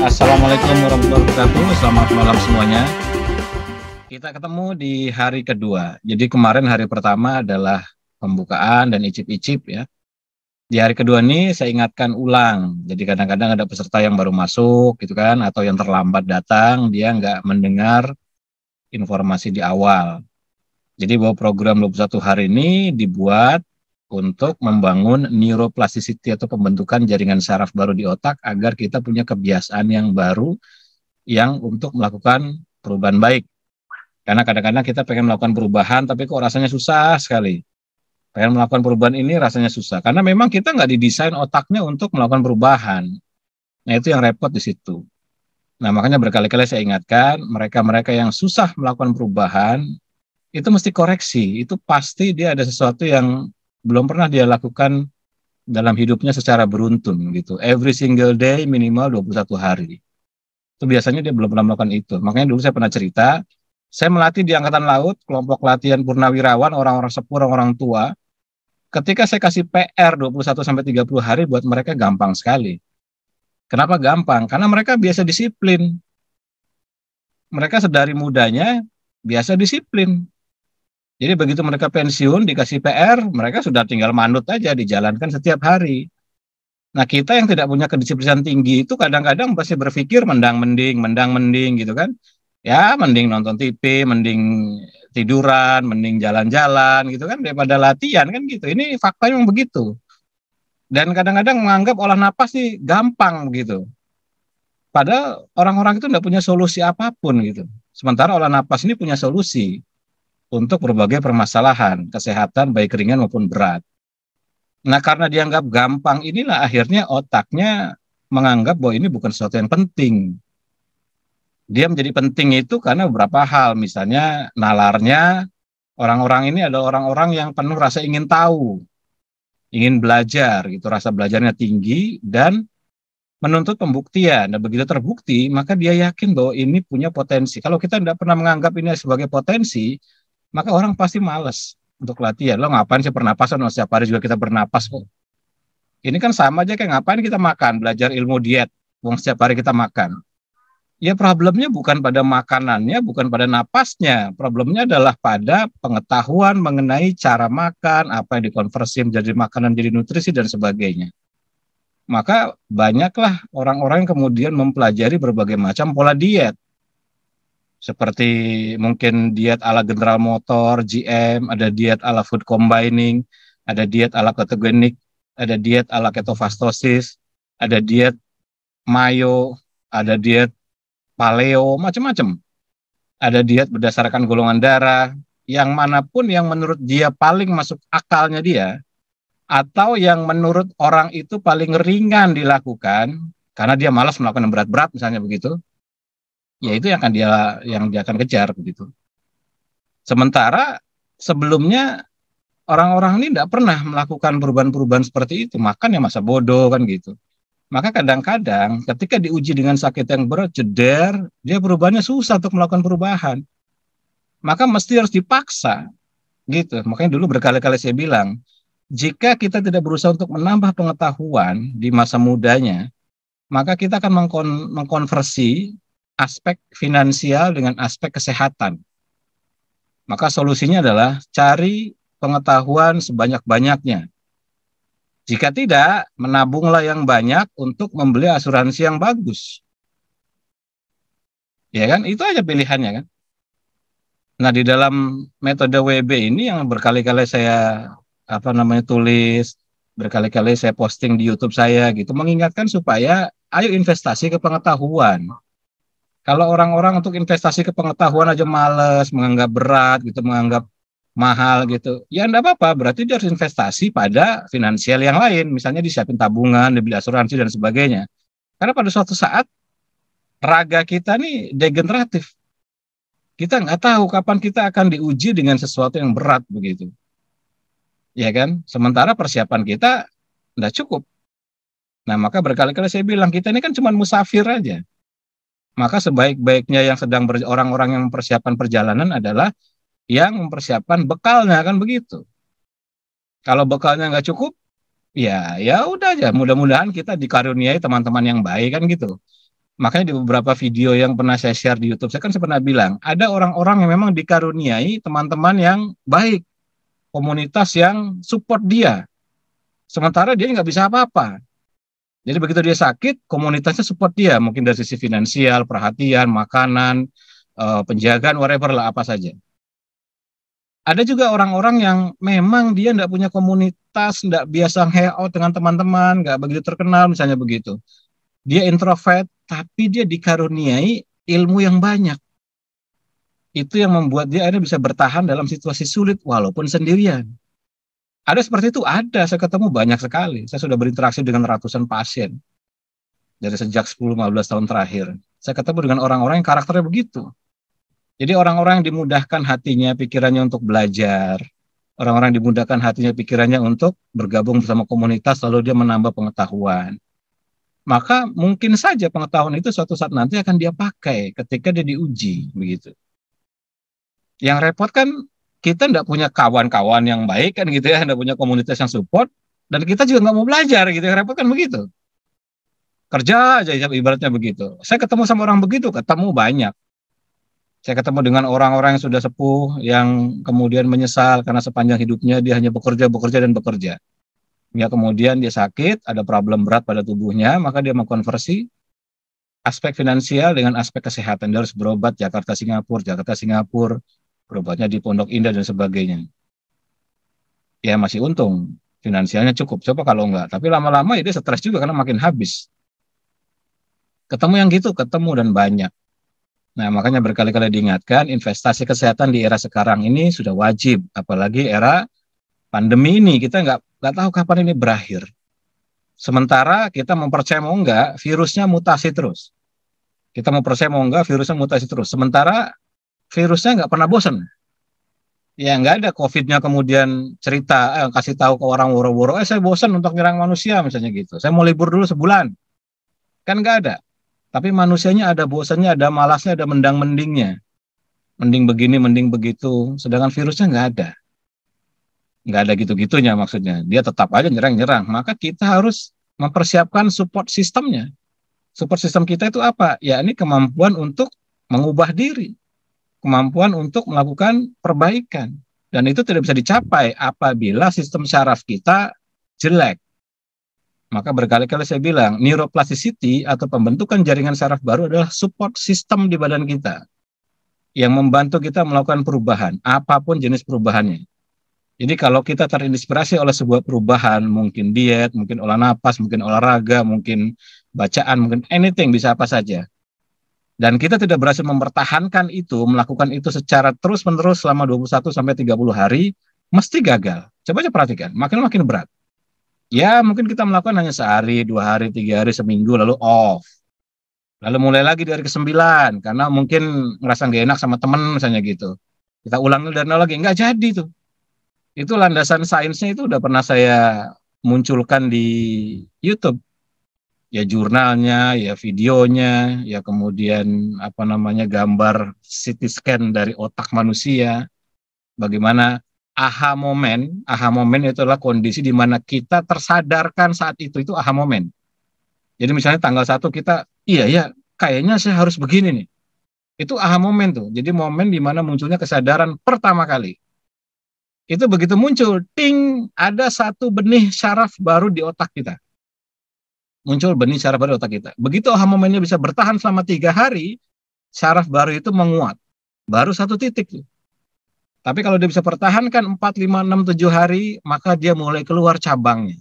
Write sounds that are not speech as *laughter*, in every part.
Assalamualaikum warahmatullahi wabarakatuh. Selamat malam semuanya. Kita ketemu di hari kedua. Jadi kemarin hari pertama adalah pembukaan dan icip-icip ya. Di hari kedua ini saya ingatkan ulang. Jadi kadang-kadang ada peserta yang baru masuk gitu kan atau yang terlambat datang dia nggak mendengar informasi di awal. Jadi bahwa program 21 hari ini dibuat untuk membangun neuroplasticity atau pembentukan jaringan saraf baru di otak agar kita punya kebiasaan yang baru yang untuk melakukan perubahan baik. Karena kadang-kadang kita pengen melakukan perubahan tapi kok rasanya susah sekali. Pengen melakukan perubahan ini rasanya susah karena memang kita nggak didesain otaknya untuk melakukan perubahan. Nah itu yang repot di situ. Nah makanya berkali-kali saya ingatkan mereka-mereka yang susah melakukan perubahan itu mesti koreksi. Itu pasti dia ada sesuatu yang belum pernah dia lakukan dalam hidupnya secara beruntun gitu. Every single day minimal 21 hari. Itu biasanya dia belum pernah melakukan itu. Makanya dulu saya pernah cerita, saya melatih di angkatan laut, kelompok latihan purnawirawan, orang-orang sepur, orang orang tua. Ketika saya kasih PR 21 sampai 30 hari buat mereka gampang sekali. Kenapa gampang? Karena mereka biasa disiplin. Mereka sedari mudanya biasa disiplin. Jadi begitu mereka pensiun dikasih PR, mereka sudah tinggal manut aja dijalankan setiap hari. Nah kita yang tidak punya kedisiplinan tinggi itu kadang-kadang masih berpikir mendang mending, mendang mending gitu kan. Ya mending nonton TV, mending tiduran, mending jalan-jalan gitu kan daripada latihan kan gitu. Ini fakta yang begitu. Dan kadang-kadang menganggap olah napas sih gampang gitu. Padahal orang-orang itu tidak punya solusi apapun gitu. Sementara olah napas ini punya solusi untuk berbagai permasalahan kesehatan baik ringan maupun berat. Nah, karena dianggap gampang inilah akhirnya otaknya menganggap bahwa ini bukan sesuatu yang penting. Dia menjadi penting itu karena beberapa hal, misalnya nalarnya orang-orang ini adalah orang-orang yang penuh rasa ingin tahu, ingin belajar, gitu rasa belajarnya tinggi dan menuntut pembuktian dan nah, begitu terbukti maka dia yakin bahwa ini punya potensi. Kalau kita tidak pernah menganggap ini sebagai potensi, maka orang pasti males untuk latihan. Lo ngapain sih pernapasan? Oh, setiap hari juga kita bernapas kok. Ini kan sama aja kayak ngapain kita makan, belajar ilmu diet. Wong setiap hari kita makan. Ya problemnya bukan pada makanannya, bukan pada napasnya. Problemnya adalah pada pengetahuan mengenai cara makan, apa yang dikonversi menjadi makanan, jadi nutrisi, dan sebagainya. Maka banyaklah orang-orang yang kemudian mempelajari berbagai macam pola diet seperti mungkin diet ala General Motor, GM, ada diet ala food combining, ada diet ala ketogenik, ada diet ala ketofastosis, ada diet mayo, ada diet paleo, macam-macam. Ada diet berdasarkan golongan darah, yang manapun yang menurut dia paling masuk akalnya dia, atau yang menurut orang itu paling ringan dilakukan, karena dia malas melakukan yang berat-berat misalnya begitu, ya itu yang akan dia yang dia akan kejar begitu. Sementara sebelumnya orang-orang ini tidak pernah melakukan perubahan-perubahan seperti itu, makan ya masa bodoh kan gitu. Maka kadang-kadang ketika diuji dengan sakit yang berat, jeder, dia perubahannya susah untuk melakukan perubahan. Maka mesti harus dipaksa gitu. Makanya dulu berkali-kali saya bilang, jika kita tidak berusaha untuk menambah pengetahuan di masa mudanya, maka kita akan mengkon mengkonversi aspek finansial dengan aspek kesehatan. Maka solusinya adalah cari pengetahuan sebanyak-banyaknya. Jika tidak, menabunglah yang banyak untuk membeli asuransi yang bagus. Ya kan? Itu aja pilihannya kan. Nah, di dalam metode WB ini yang berkali-kali saya apa namanya tulis, berkali-kali saya posting di YouTube saya gitu, mengingatkan supaya ayo investasi ke pengetahuan. Kalau orang-orang untuk investasi ke pengetahuan aja males, menganggap berat gitu, menganggap mahal gitu. Ya enggak apa-apa, berarti dia harus investasi pada finansial yang lain, misalnya disiapin tabungan, dibeli asuransi dan sebagainya. Karena pada suatu saat raga kita nih degeneratif. Kita nggak tahu kapan kita akan diuji dengan sesuatu yang berat begitu. Ya kan? Sementara persiapan kita enggak cukup. Nah, maka berkali-kali saya bilang kita ini kan cuma musafir aja. Maka sebaik-baiknya yang sedang orang-orang yang mempersiapkan perjalanan adalah yang mempersiapkan bekalnya kan begitu. Kalau bekalnya nggak cukup, ya ya udah aja. Mudah-mudahan kita dikaruniai teman-teman yang baik kan gitu. Makanya di beberapa video yang pernah saya share di YouTube, saya kan saya pernah bilang ada orang-orang yang memang dikaruniai teman-teman yang baik, komunitas yang support dia. Sementara dia nggak bisa apa-apa. Jadi begitu dia sakit, komunitasnya support dia, mungkin dari sisi finansial, perhatian, makanan, eh, penjagaan, whatever lah apa saja. Ada juga orang-orang yang memang dia tidak punya komunitas, tidak biasa hangout dengan teman-teman, nggak begitu terkenal, misalnya begitu. Dia introvert, tapi dia dikaruniai ilmu yang banyak. Itu yang membuat dia akhirnya bisa bertahan dalam situasi sulit, walaupun sendirian. Ada seperti itu? Ada. Saya ketemu banyak sekali. Saya sudah berinteraksi dengan ratusan pasien dari sejak 10-15 tahun terakhir. Saya ketemu dengan orang-orang yang karakternya begitu. Jadi orang-orang yang dimudahkan hatinya, pikirannya untuk belajar. Orang-orang dimudahkan hatinya, pikirannya untuk bergabung bersama komunitas, lalu dia menambah pengetahuan. Maka mungkin saja pengetahuan itu suatu saat nanti akan dia pakai ketika dia diuji. begitu. Yang repot kan kita tidak punya kawan-kawan yang baik kan gitu ya, tidak punya komunitas yang support, dan kita juga nggak mau belajar gitu, repot kan begitu. Kerja aja ya, ibaratnya begitu. Saya ketemu sama orang begitu, ketemu banyak. Saya ketemu dengan orang-orang yang sudah sepuh, yang kemudian menyesal karena sepanjang hidupnya dia hanya bekerja, bekerja, dan bekerja. Ya kemudian dia sakit, ada problem berat pada tubuhnya, maka dia mengkonversi aspek finansial dengan aspek kesehatan. Dia harus berobat Jakarta Singapura, Jakarta Singapura, berobatnya di Pondok Indah dan sebagainya. Ya masih untung, finansialnya cukup. Coba kalau enggak, tapi lama-lama ya dia stres juga karena makin habis. Ketemu yang gitu, ketemu dan banyak. Nah, makanya berkali-kali diingatkan, investasi kesehatan di era sekarang ini sudah wajib, apalagi era pandemi ini kita nggak nggak tahu kapan ini berakhir. Sementara kita mempercaya mau nggak, virusnya mutasi terus. Kita mempercaya mau nggak, virusnya mutasi terus. Sementara virusnya nggak pernah bosan. Ya nggak ada COVID-nya kemudian cerita, eh, kasih tahu ke orang woro-woro, eh saya bosan untuk nyerang manusia misalnya gitu. Saya mau libur dulu sebulan. Kan nggak ada. Tapi manusianya ada bosannya, ada malasnya, ada mendang-mendingnya. Mending begini, mending begitu. Sedangkan virusnya nggak ada. Nggak ada gitu-gitunya maksudnya. Dia tetap aja nyerang-nyerang. Maka kita harus mempersiapkan support sistemnya. Support sistem kita itu apa? Ya ini kemampuan untuk mengubah diri kemampuan untuk melakukan perbaikan dan itu tidak bisa dicapai apabila sistem saraf kita jelek. Maka berkali-kali saya bilang, neuroplasticity atau pembentukan jaringan saraf baru adalah support system di badan kita yang membantu kita melakukan perubahan, apapun jenis perubahannya. Jadi kalau kita terinspirasi oleh sebuah perubahan, mungkin diet, mungkin olah napas, mungkin olahraga, mungkin bacaan, mungkin anything, bisa apa saja. Dan kita tidak berhasil mempertahankan itu, melakukan itu secara terus-menerus selama 21 sampai 30 hari, mesti gagal. Coba aja perhatikan, makin makin berat. Ya mungkin kita melakukan hanya sehari, dua hari, tiga hari, seminggu, lalu off. Lalu mulai lagi dari ke kesembilan, karena mungkin merasa nggak enak sama teman misalnya gitu. Kita ulang dari nol lagi, nggak jadi tuh. Itu landasan sainsnya itu udah pernah saya munculkan di YouTube ya jurnalnya, ya videonya, ya kemudian apa namanya gambar CT scan dari otak manusia, bagaimana aha moment, aha moment itu adalah kondisi di mana kita tersadarkan saat itu itu aha moment. Jadi misalnya tanggal satu kita iya ya kayaknya saya harus begini nih. Itu aha moment tuh. Jadi momen di mana munculnya kesadaran pertama kali. Itu begitu muncul, ting, ada satu benih syaraf baru di otak kita muncul benih saraf baru di otak kita. Begitu momennya bisa bertahan selama tiga hari, saraf baru itu menguat. Baru satu titik. Tapi kalau dia bisa pertahankan 4, 5, 6, 7 hari, maka dia mulai keluar cabangnya.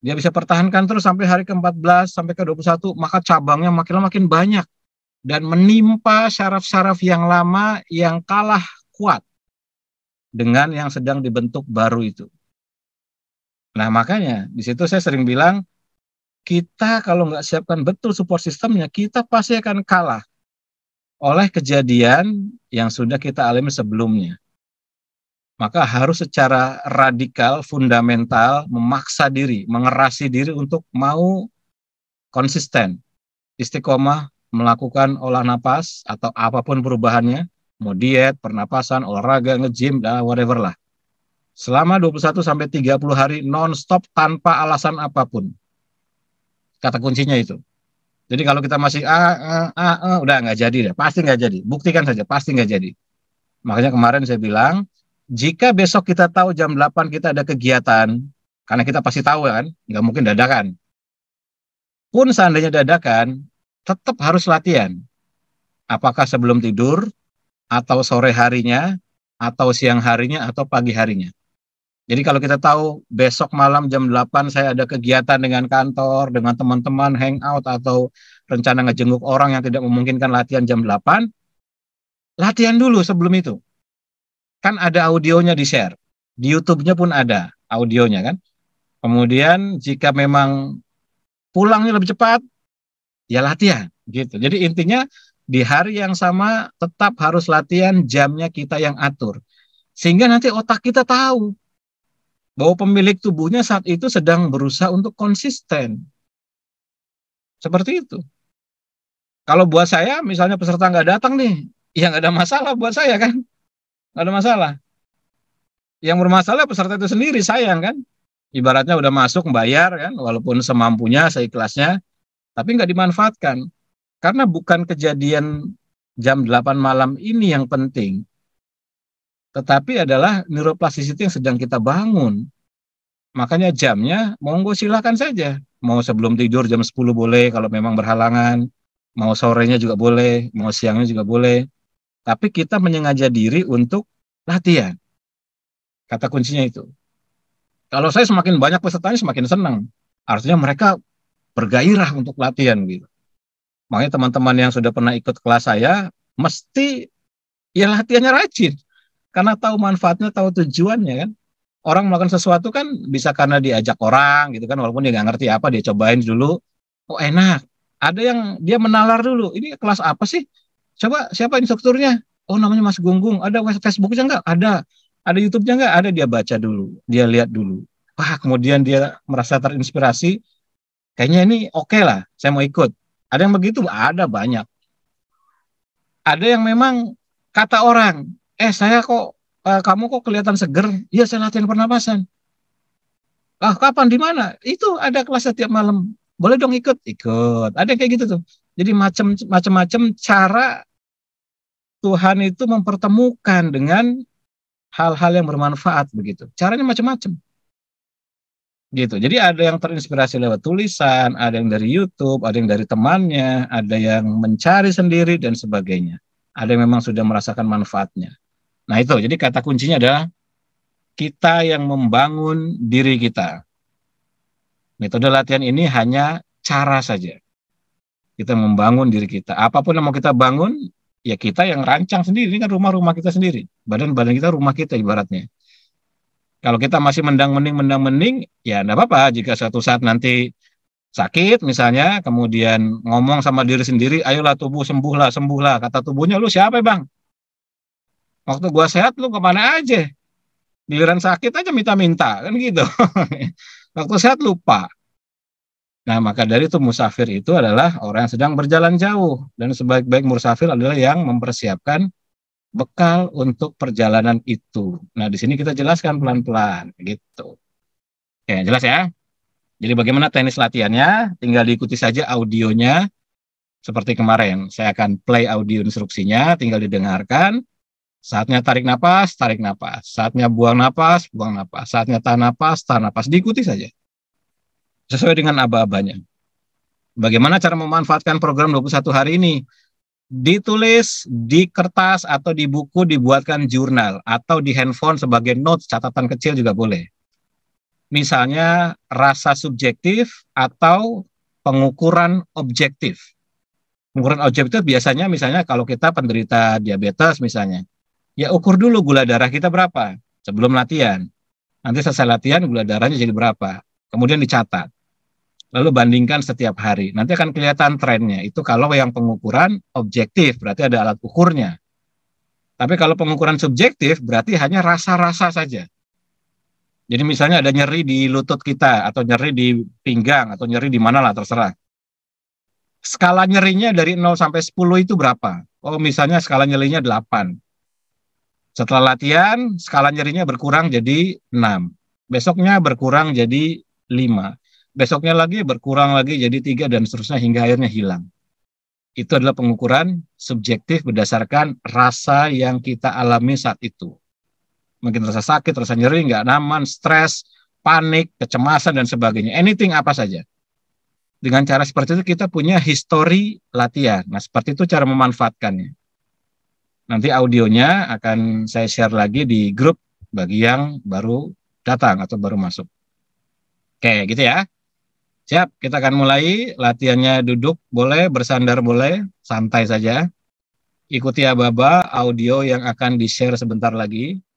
Dia bisa pertahankan terus sampai hari ke-14, sampai ke-21, maka cabangnya makin lama makin banyak. Dan menimpa saraf-saraf yang lama yang kalah kuat dengan yang sedang dibentuk baru itu. Nah makanya di situ saya sering bilang kita kalau nggak siapkan betul support sistemnya, kita pasti akan kalah oleh kejadian yang sudah kita alami sebelumnya. Maka harus secara radikal, fundamental, memaksa diri, mengerasi diri untuk mau konsisten, istiqomah melakukan olah napas atau apapun perubahannya, mau diet, pernapasan, olahraga, nge-gym, whatever lah. Selama 21 sampai 30 hari non-stop tanpa alasan apapun kata kuncinya itu. Jadi kalau kita masih ah, ah, ah, ah udah nggak jadi deh, pasti nggak jadi. Buktikan saja, pasti nggak jadi. Makanya kemarin saya bilang, jika besok kita tahu jam 8 kita ada kegiatan, karena kita pasti tahu kan, nggak mungkin dadakan. Pun seandainya dadakan, tetap harus latihan. Apakah sebelum tidur, atau sore harinya, atau siang harinya, atau pagi harinya. Jadi kalau kita tahu besok malam jam 8 saya ada kegiatan dengan kantor, dengan teman-teman hangout atau rencana ngejenguk orang yang tidak memungkinkan latihan jam 8, latihan dulu sebelum itu. Kan ada audionya di-share. Di, YouTube-nya pun ada audionya kan. Kemudian jika memang pulangnya lebih cepat, ya latihan gitu. Jadi intinya di hari yang sama tetap harus latihan jamnya kita yang atur. Sehingga nanti otak kita tahu bahwa pemilik tubuhnya saat itu sedang berusaha untuk konsisten. Seperti itu. Kalau buat saya, misalnya peserta nggak datang nih, ya nggak ada masalah buat saya kan. Nggak ada masalah. Yang bermasalah peserta itu sendiri, sayang kan. Ibaratnya udah masuk, bayar kan, walaupun semampunya, seikhlasnya, tapi nggak dimanfaatkan. Karena bukan kejadian jam 8 malam ini yang penting, tetapi adalah neuroplasticity yang sedang kita bangun. Makanya jamnya monggo silahkan saja. Mau sebelum tidur jam 10 boleh kalau memang berhalangan, mau sorenya juga boleh, mau siangnya juga boleh. Tapi kita menyengaja diri untuk latihan. Kata kuncinya itu. Kalau saya semakin banyak pesertanya semakin senang. Artinya mereka bergairah untuk latihan gitu. Makanya teman-teman yang sudah pernah ikut kelas saya mesti ya latihannya rajin karena tahu manfaatnya, tahu tujuannya kan. Orang melakukan sesuatu kan bisa karena diajak orang gitu kan, walaupun dia nggak ngerti apa, dia cobain dulu. Oh enak. Ada yang dia menalar dulu. Ini kelas apa sih? Coba siapa instrukturnya? Oh namanya Mas Gunggung. Ada Facebooknya nggak? Ada. Ada YouTube-nya nggak? Ada. Dia baca dulu. Dia lihat dulu. Wah kemudian dia merasa terinspirasi. Kayaknya ini oke okay lah. Saya mau ikut. Ada yang begitu? Ada banyak. Ada yang memang kata orang eh saya kok eh, kamu kok kelihatan seger? Iya saya latihan pernapasan. Ah kapan di mana? Itu ada kelas setiap malam. Boleh dong ikut? Ikut. Ada kayak gitu tuh. Jadi macam macam-macam cara Tuhan itu mempertemukan dengan hal-hal yang bermanfaat begitu. Caranya macam-macam gitu. Jadi ada yang terinspirasi lewat tulisan, ada yang dari YouTube, ada yang dari temannya, ada yang mencari sendiri dan sebagainya. Ada yang memang sudah merasakan manfaatnya. Nah itu, jadi kata kuncinya adalah kita yang membangun diri kita. Metode latihan ini hanya cara saja. Kita membangun diri kita. Apapun yang mau kita bangun, ya kita yang rancang sendiri. Ini kan rumah-rumah kita sendiri. Badan-badan kita rumah kita ibaratnya. Kalau kita masih mendang-mending, mendang-mending, ya enggak apa-apa. Jika suatu saat nanti sakit misalnya, kemudian ngomong sama diri sendiri, ayolah tubuh sembuhlah, sembuhlah. Kata tubuhnya, lu siapa bang? Waktu gua sehat lu kemana aja? Giliran sakit aja minta-minta kan gitu. *laughs* Waktu sehat lupa. Nah maka dari itu musafir itu adalah orang yang sedang berjalan jauh dan sebaik-baik musafir adalah yang mempersiapkan bekal untuk perjalanan itu. Nah di sini kita jelaskan pelan-pelan gitu. Oke jelas ya. Jadi bagaimana teknis latihannya? Tinggal diikuti saja audionya seperti kemarin. Saya akan play audio instruksinya, tinggal didengarkan. Saatnya tarik nafas, tarik nafas. Saatnya buang nafas, buang nafas. Saatnya tahan napas, tahan napas. Diikuti saja. Sesuai dengan aba-abanya. Bagaimana cara memanfaatkan program 21 hari ini? Ditulis di kertas atau di buku dibuatkan jurnal atau di handphone sebagai notes catatan kecil juga boleh. Misalnya rasa subjektif atau pengukuran objektif. Pengukuran objektif biasanya misalnya kalau kita penderita diabetes misalnya, ya ukur dulu gula darah kita berapa sebelum latihan. Nanti selesai latihan gula darahnya jadi berapa. Kemudian dicatat. Lalu bandingkan setiap hari. Nanti akan kelihatan trennya. Itu kalau yang pengukuran objektif, berarti ada alat ukurnya. Tapi kalau pengukuran subjektif, berarti hanya rasa-rasa saja. Jadi misalnya ada nyeri di lutut kita, atau nyeri di pinggang, atau nyeri di mana lah, terserah. Skala nyerinya dari 0 sampai 10 itu berapa? Oh misalnya skala nyerinya 8 setelah latihan, skala nyerinya berkurang jadi 6. Besoknya berkurang jadi 5. Besoknya lagi berkurang lagi jadi 3 dan seterusnya hingga akhirnya hilang. Itu adalah pengukuran subjektif berdasarkan rasa yang kita alami saat itu. Mungkin rasa sakit, rasa nyeri, nggak nyaman, stres, panik, kecemasan, dan sebagainya. Anything apa saja. Dengan cara seperti itu kita punya histori latihan. Nah seperti itu cara memanfaatkannya nanti audionya akan saya share lagi di grup bagi yang baru datang atau baru masuk. Oke, gitu ya. Siap, kita akan mulai latihannya duduk boleh, bersandar boleh, santai saja. Ikuti ya Baba audio yang akan di-share sebentar lagi.